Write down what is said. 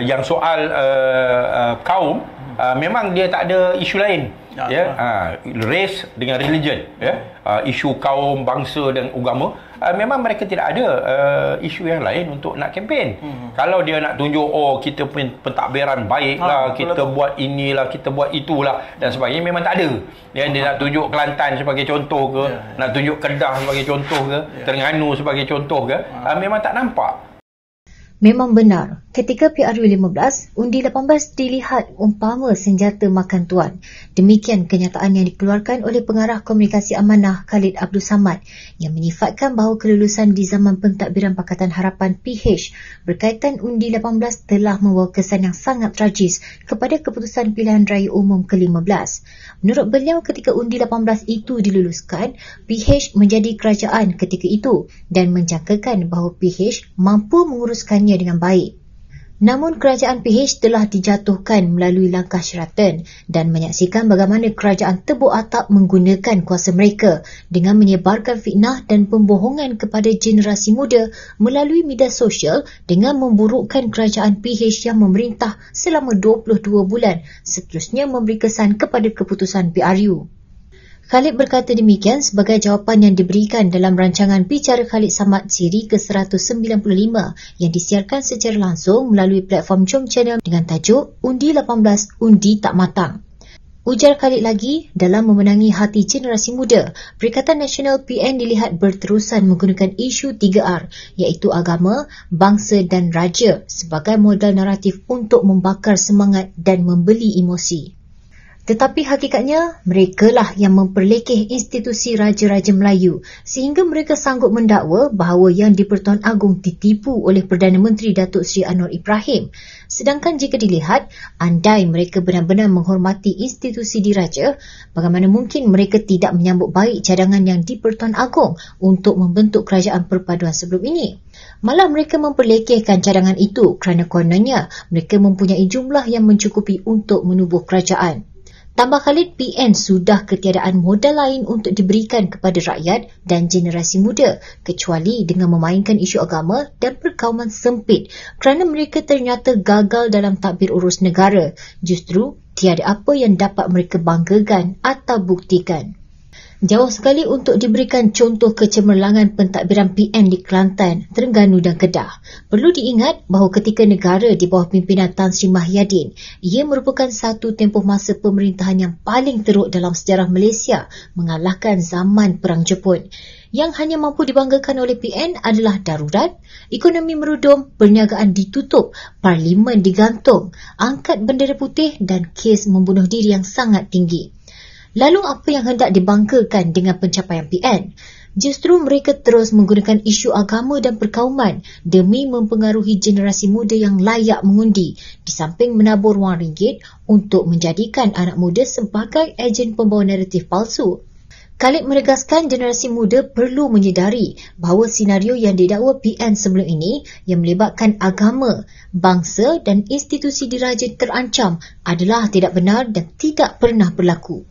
Uh, yang soal uh, uh, kaum uh, memang dia tak ada isu lain ya yeah. ha uh, race dengan religion ya yeah. uh, isu kaum bangsa dan agama uh, memang mereka tidak ada uh, isu yang lain untuk nak kempen hmm. kalau dia nak tunjuk oh kita pun pentadbiran baiklah ha, kita betul. buat inilah kita buat itulah dan hmm. sebagainya memang tak ada dia ya, dia nak tunjuk Kelantan sebagai contoh ke yeah, yeah. nak tunjuk Kedah sebagai contoh ke yeah. Terengganu sebagai contoh ke uh uh, memang tak nampak Memang benar, ketika PRU-15, undi 18 dilihat umpama senjata makan tuan. Demikian kenyataan yang dikeluarkan oleh pengarah komunikasi amanah Khalid Abdul Samad yang menyifatkan bahawa kelulusan di zaman pentadbiran Pakatan Harapan PH berkaitan undi 18 telah membawa kesan yang sangat tragis kepada keputusan pilihan raya umum ke-15. Menurut beliau, ketika undi 18 itu diluluskan, PH menjadi kerajaan ketika itu dan menjangkakan bahawa PH mampu menguruskannya dirinya dengan baik. Namun kerajaan PH telah dijatuhkan melalui langkah syaratan dan menyaksikan bagaimana kerajaan tebu atap menggunakan kuasa mereka dengan menyebarkan fitnah dan pembohongan kepada generasi muda melalui media sosial dengan memburukkan kerajaan PH yang memerintah selama 22 bulan seterusnya memberi kesan kepada keputusan PRU. Khalid berkata demikian sebagai jawapan yang diberikan dalam rancangan Bicara Khalid Samad siri ke-195 yang disiarkan secara langsung melalui platform Jom Channel dengan tajuk Undi 18 Undi Tak Matang. Ujar Khalid lagi, dalam memenangi hati generasi muda, Perikatan Nasional PN dilihat berterusan menggunakan isu 3R iaitu agama, bangsa dan raja sebagai modal naratif untuk membakar semangat dan membeli emosi. Tetapi hakikatnya, merekalah yang memperlekeh institusi Raja-Raja Melayu sehingga mereka sanggup mendakwa bahawa yang di-Pertuan Agong ditipu oleh Perdana Menteri Datuk Seri Anwar Ibrahim. Sedangkan jika dilihat, andai mereka benar-benar menghormati institusi diraja, bagaimana mungkin mereka tidak menyambut baik cadangan yang di-Pertuan Agong untuk membentuk kerajaan perpaduan sebelum ini? Malah mereka memperlekehkan cadangan itu kerana kononnya mereka mempunyai jumlah yang mencukupi untuk menubuh kerajaan. Tambah Khalid, PN sudah ketiadaan modal lain untuk diberikan kepada rakyat dan generasi muda kecuali dengan memainkan isu agama dan perkauman sempit kerana mereka ternyata gagal dalam tadbir urus negara. Justru, tiada apa yang dapat mereka banggakan atau buktikan. Jauh sekali untuk diberikan contoh kecemerlangan pentadbiran PN di Kelantan, Terengganu dan Kedah. Perlu diingat bahawa ketika negara di bawah pimpinan Tan Sri Mahyadin, ia merupakan satu tempoh masa pemerintahan yang paling teruk dalam sejarah Malaysia mengalahkan zaman Perang Jepun. Yang hanya mampu dibanggakan oleh PN adalah darurat, ekonomi merudum, perniagaan ditutup, parlimen digantung, angkat bendera putih dan kes membunuh diri yang sangat tinggi. Lalu apa yang hendak dibangkakan dengan pencapaian PN? Justru mereka terus menggunakan isu agama dan perkauman demi mempengaruhi generasi muda yang layak mengundi di samping menabur wang ringgit untuk menjadikan anak muda sebagai ejen pembawa naratif palsu. Khalid menegaskan generasi muda perlu menyedari bahawa senario yang didakwa PN sebelum ini yang melibatkan agama, bangsa dan institusi diraja terancam adalah tidak benar dan tidak pernah berlaku.